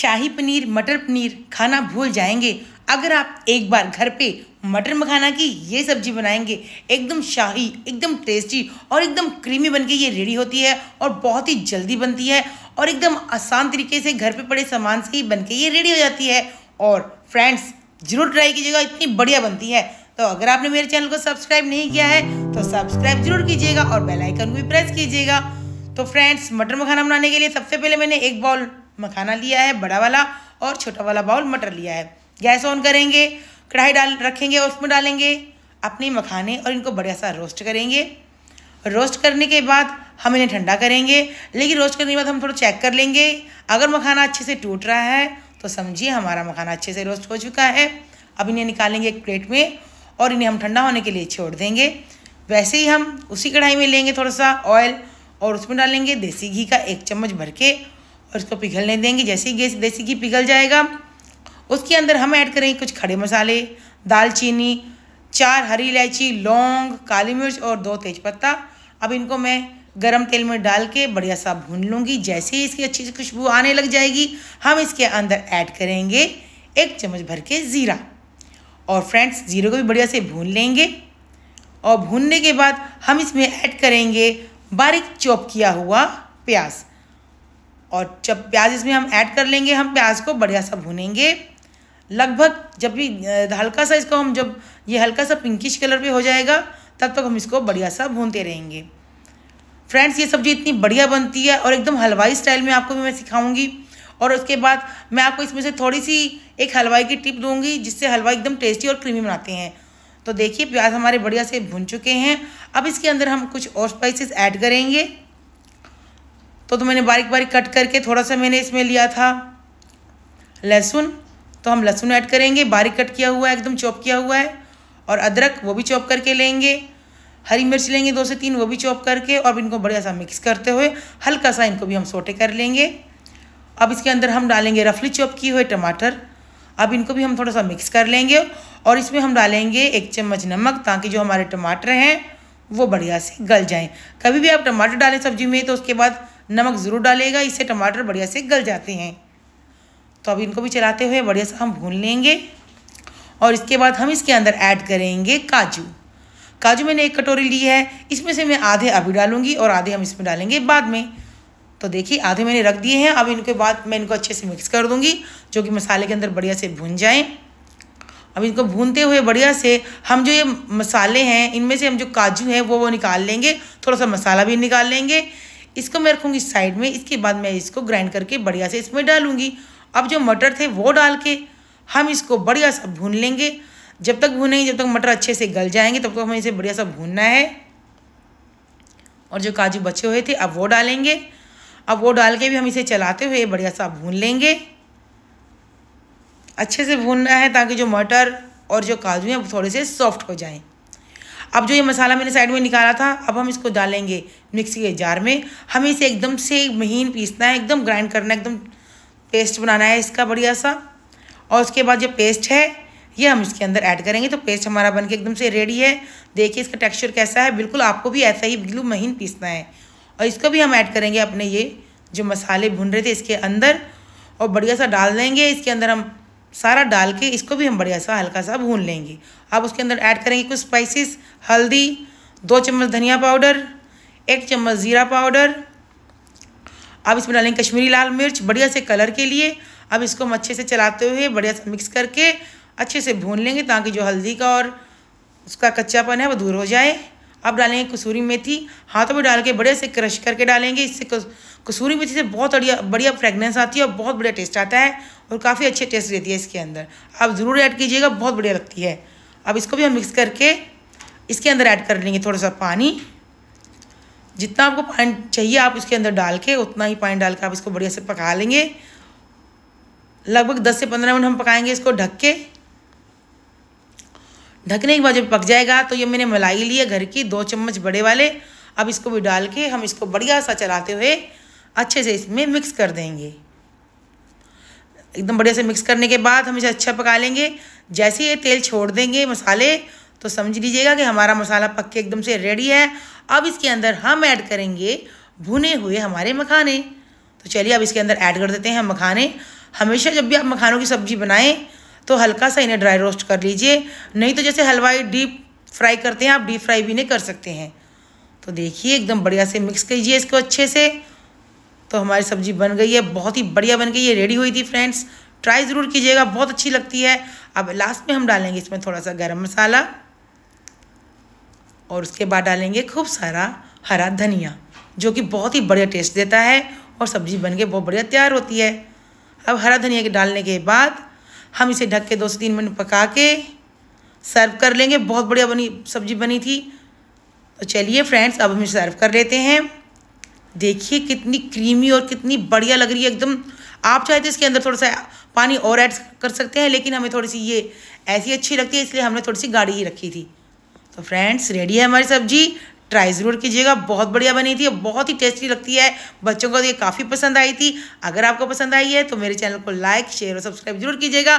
शाही पनीर मटर पनीर खाना भूल जाएंगे अगर आप एक बार घर पे मटर मखाना की ये सब्जी बनाएंगे एकदम शाही एकदम टेस्टी और एकदम क्रीमी बन के ये रेडी होती है और बहुत ही जल्दी बनती है और एकदम आसान तरीके से घर पे पड़े सामान से ही बन के ये रेडी हो जाती है और फ्रेंड्स ज़रूर ट्राई कीजिएगा इतनी बढ़िया बनती है तो अगर आपने मेरे चैनल को सब्सक्राइब नहीं किया है तो सब्सक्राइब जरूर कीजिएगा और बेलाइकन को भी प्रेस कीजिएगा तो फ्रेंड्स मटर मखाना बनाने के लिए सबसे पहले मैंने एक बॉल मखाना लिया है बड़ा वाला और छोटा वाला बाउल मटर लिया है गैस ऑन करेंगे कढ़ाई डाल रखेंगे और उसमें डालेंगे अपने मखाने और इनको बढ़िया सा रोस्ट करेंगे रोस्ट करने के बाद हम इन्हें ठंडा करेंगे लेकिन रोस्ट करने के बाद हम थोड़ा चेक कर लेंगे अगर मखाना अच्छे से टूट रहा है तो समझिए हमारा मखाना अच्छे से रोस्ट हो चुका है अब इन्हें निकालेंगे एक प्लेट में और इन्हें हम ठंडा होने के लिए छोड़ देंगे वैसे ही हम उसी कढ़ाई में लेंगे थोड़ा सा ऑयल और उसमें डालेंगे देसी घी का एक चम्मच भर के और इसको पिघलने देंगे जैसे ही देसी घी पिघल जाएगा उसके अंदर हम ऐड करेंगे कुछ खड़े मसाले दालचीनी चार हरी इलायची लौंग काली मिर्च और दो तेज़पत्ता अब इनको मैं गरम तेल में डाल के बढ़िया सा भून लूँगी जैसे ही इसकी अच्छी सी खुशबू आने लग जाएगी हम इसके अंदर ऐड करेंगे एक चम्मच भर के ज़ीरा और फ्रेंड्स ज़ीरे को भी बढ़िया से भून लेंगे और भूनने के बाद हम इसमें ऐड करेंगे बारीक चॉप किया हुआ प्याज और जब प्याज इसमें हम ऐड कर लेंगे हम प्याज को बढ़िया सा भूनेंगे लगभग जब भी हल्का सा इसको हम जब ये हल्का सा पिंकिश कलर पे हो जाएगा तब तक हम इसको बढ़िया सा भूनते रहेंगे फ्रेंड्स ये सब्ज़ी इतनी बढ़िया बनती है और एकदम हलवाई स्टाइल में आपको मैं सिखाऊंगी और उसके बाद मैं आपको इसमें से थोड़ी सी एक हलवाई की टिप दूंगी जिससे हलवा एकदम टेस्टी और क्रीमी बनाते हैं तो देखिए प्याज हमारे बढ़िया से भुन चुके हैं अब इसके अंदर हम कुछ और स्पाइसेस ऐड करेंगे तो तो मैंने बारीक बारीक कट करके थोड़ा सा मैंने इसमें लिया था लहसुन तो हम लहसुन ऐड करेंगे बारीक कट किया हुआ है एकदम चॉप किया हुआ है और अदरक वो भी चॉप करके लेंगे हरी मिर्च लेंगे दो से तीन वो भी चॉप करके और इनको बढ़िया सा मिक्स करते हुए हल्का सा इनको भी हम सोटे कर लेंगे अब इसके अंदर हम डालेंगे रफली चॉप किए हुए टमाटर अब इनको भी हम थोड़ा सा मिक्स कर लेंगे और इसमें हम डालेंगे एक चम्मच नमक ताकि जो हमारे टमाटर हैं वो बढ़िया से गल जाएं कभी भी आप टमाटर डालें सब्जी में तो उसके बाद नमक ज़रूर डालेगा इससे टमाटर बढ़िया से गल जाते हैं तो अब इनको भी चलाते हुए बढ़िया से हम भून लेंगे और इसके बाद हम इसके अंदर ऐड करेंगे काजू काजू मैंने एक कटोरी ली है इसमें से मैं आधे अभी डालूंगी और आधे हम इसमें डालेंगे बाद में तो देखिए आधे मैंने रख दिए हैं अब इनके बाद मैं इनको अच्छे से मिक्स कर दूंगी जो कि मसाले के अंदर बढ़िया से भून जाएं अब इनको भूनते हुए बढ़िया से हम जो ये मसाले हैं इनमें से हम जो काजू हैं वो वो निकाल लेंगे थोड़ा सा मसाला भी निकाल लेंगे इसको मैं रखूँगी साइड में इसके बाद मैं इसको ग्राइंड करके बढ़िया से इसमें डालूँगी अब जो मटर थे वो डाल के हम इसको बढ़िया सा भून लेंगे जब तक भूनेंगे जब तक मटर अच्छे से गल जाएंगे तब तक हमें इसे बढ़िया सा भूनना है और जो काजू बचे हुए थे अब वो डालेंगे अब वो डाल के भी हम इसे चलाते हुए बढ़िया सा भून लेंगे अच्छे से भूनना है ताकि जो मटर और जो काजू हैं थोड़े से सॉफ्ट हो जाएं अब जो ये मसाला मैंने साइड में निकाला था अब हम इसको डालेंगे मिक्सी के जार में हमें इसे एकदम से महीन पीसना है एकदम ग्राइंड करना है एकदम पेस्ट बनाना है इसका बढ़िया सा और उसके बाद जो पेस्ट है ये हम इसके अंदर ऐड करेंगे तो पेस्ट हमारा बन के एकदम से रेडी है देखिए इसका टेक्सचर कैसा है बिल्कुल आपको भी ऐसा ही बिल्कुल महीन पीसना है और इसको भी हम ऐड करेंगे अपने ये जो मसाले भुन रहे थे इसके अंदर और बढ़िया सा डाल देंगे इसके अंदर हम सारा डाल के इसको भी हम बढ़िया सा हल्का सा भून लेंगे अब उसके अंदर ऐड करेंगे कुछ स्पाइसेस हल्दी दो चम्मच धनिया पाउडर एक चम्मच ज़ीरा पाउडर अब इसमें डालेंगे कश्मीरी लाल मिर्च बढ़िया से कलर के लिए अब इसको हम अच्छे से चलाते हुए बढ़िया से मिक्स करके अच्छे से भून लेंगे ताकि जो हल्दी का और उसका कच्चापन है वो दूर हो जाए अब डालेंगे कसूरी मेथी हाथों में डाल के बड़े से क्रश करके डालेंगे इससे कसूरी मेथी से बहुत बढ़िया बढ़िया फ्रेगनेंस आती है और बहुत बढ़िया टेस्ट आता है और काफ़ी अच्छे टेस्ट देती है इसके अंदर आप ज़रूर ऐड कीजिएगा बहुत बढ़िया लगती है अब इसको भी हम मिक्स करके इसके अंदर ऐड कर लेंगे थोड़ा सा पानी जितना आपको पानी चाहिए आप उसके अंदर डाल के उतना ही पानी डाल के आप इसको बढ़िया से पका लेंगे लगभग दस से पंद्रह मिनट हम पकाएंगे इसको ढक के ढकने के बाद जब पक जाएगा तो ये मैंने मलाई ली है घर की दो चम्मच बड़े वाले अब इसको भी डाल के हम इसको बढ़िया सा चलाते हुए अच्छे से इसमें मिक्स कर देंगे एकदम बढ़िया से मिक्स करने के बाद हम इसे अच्छा पका लेंगे जैसे ये तेल छोड़ देंगे मसाले तो समझ लीजिएगा कि हमारा मसाला पक के एकदम से रेडी है अब इसके अंदर हम ऐड करेंगे भुने हुए हमारे मखाने तो चलिए अब इसके अंदर ऐड कर देते हैं हम मखाने हमेशा जब भी आप मखानों की सब्ज़ी बनाएं तो हल्का सा इन्हें ड्राई रोस्ट कर लीजिए नहीं तो जैसे हलवाई डीप फ्राई करते हैं आप डीप फ्राई भी नहीं कर सकते हैं तो देखिए एकदम बढ़िया से मिक्स कीजिए इसको अच्छे से तो हमारी सब्ज़ी बन गई है बहुत ही बढ़िया बन गई है रेडी हुई थी फ्रेंड्स ट्राई ज़रूर कीजिएगा बहुत अच्छी लगती है अब लास्ट में हम डालेंगे इसमें थोड़ा सा गरम मसाला और उसके बाद डालेंगे खूब सारा हरा धनिया जो कि बहुत ही बढ़िया टेस्ट देता है और सब्ज़ी बन के बहुत बढ़िया तैयार होती है अब हरा धनिया के डालने के बाद हम इसे ढक के दो से तीन मिनट पका के सर्व कर लेंगे बहुत बढ़िया बनी सब्जी बनी थी तो चलिए फ्रेंड्स अब हम इसे सर्व कर लेते हैं देखिए कितनी क्रीमी और कितनी बढ़िया लग रही है एकदम आप चाहे तो इसके अंदर थोड़ा सा पानी और ऐड कर सकते हैं लेकिन हमें थोड़ी सी ये ऐसी अच्छी लगती है इसलिए हमने थोड़ी सी गाढ़ी ही रखी थी तो फ्रेंड्स रेडी है हमारी सब्जी ट्राई ज़रूर कीजिएगा बहुत बढ़िया बनी थी और बहुत ही टेस्टी लगती है बच्चों को तो ये काफ़ी पसंद आई थी अगर आपको पसंद आई है तो मेरे चैनल को लाइक शेयर और सब्सक्राइब जरूर कीजिएगा